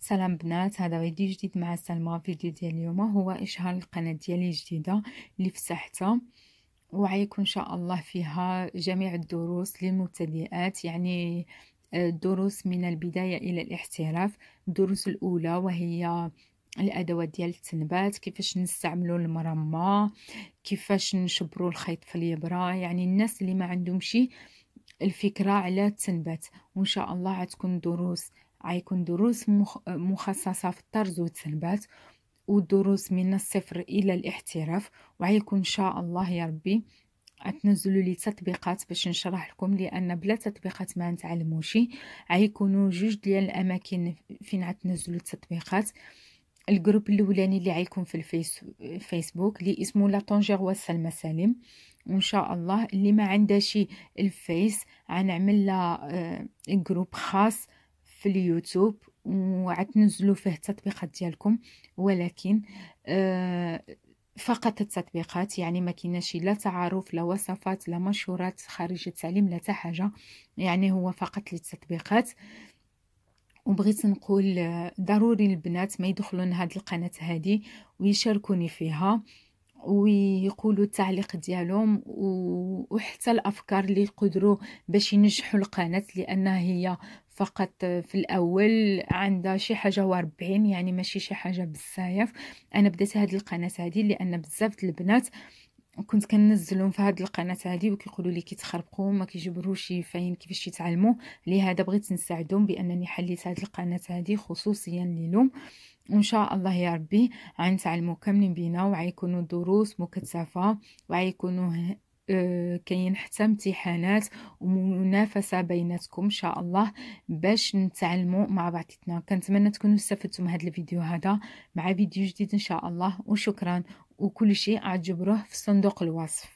سلام بنات هذا فيديو جديد مع سلمى فيديو ديال اليوم هو اشهار القناه ديالي الجديده اللي فتحتها وعيكون ان شاء الله فيها جميع الدروس للمبتدئات يعني آه، دروس من البدايه الى الاحتراف الدروس الاولى وهي الادوات ديال التنبات كيفاش نستعملوا المرمى كيفاش نشبروا الخيط في الابره يعني الناس اللي ما شي الفكره على التنبات وان شاء الله غتكون دروس غيكون دروس مخ... مخصصة في الطرز والتنبات ودروس من الصفر إلى الاحتراف وغيكون إن شاء الله يا ربي تنزلوا لي تطبيقات باش نشرح لكم لان بلا تطبيقات ما نتعلموشي غيكونوا جوج ديال الاماكن فين غتنزلوا التطبيقات الجروب الاولاني اللي غيكون في الفيس فيسبوك اللي اسمه لا طنجر سلمى سالم وان شاء الله اللي ما عندها شي الفيس غنعمل لها جروب آه، خاص في اليوتيوب وعاد تنزلوا فيه التطبيقات ديالكم ولكن آه، فقط التطبيقات يعني ما كيناش لا تعارف لا وصفات لا منشورات خارج التعليم لا حتى حاجه يعني هو فقط للتطبيقات وبغيت نقول آه، ضروري البنات ما يدخلون هاد القناه هذه ويشاركوني فيها ويقولوا التعليق ديالهم وحتى الافكار اللي يقدروا باش ينجحوا القناه لان هي فقط في الأول عندها شي حاجة واربعين يعني ماشي شي حاجة بزاف أنا بديت هاد القناة هادي لأن بزاف البنات كنت كنزلهم في هاد القناه هادي وكيقولوا لي كيتخربقوا ما كيجبروش فاين كيفاش يتعلموا لهذا بغيت نساعدهم بانني حليت هاد القناه هادي خصوصيا ليهم وان شاء الله يا ربي غنتعلموا كاملين بينا وعيكونوا دروس مكثفه وعيكونوا آه، كاين حتى امتحانات ومنافسه بيناتكم ان شاء الله باش نتعلموا مع بعضنا كنتمنى تكونوا استفدتوا من هذا الفيديو هذا مع فيديو جديد ان شاء الله وشكرا وكل شيء عجبروه في صندوق الوصف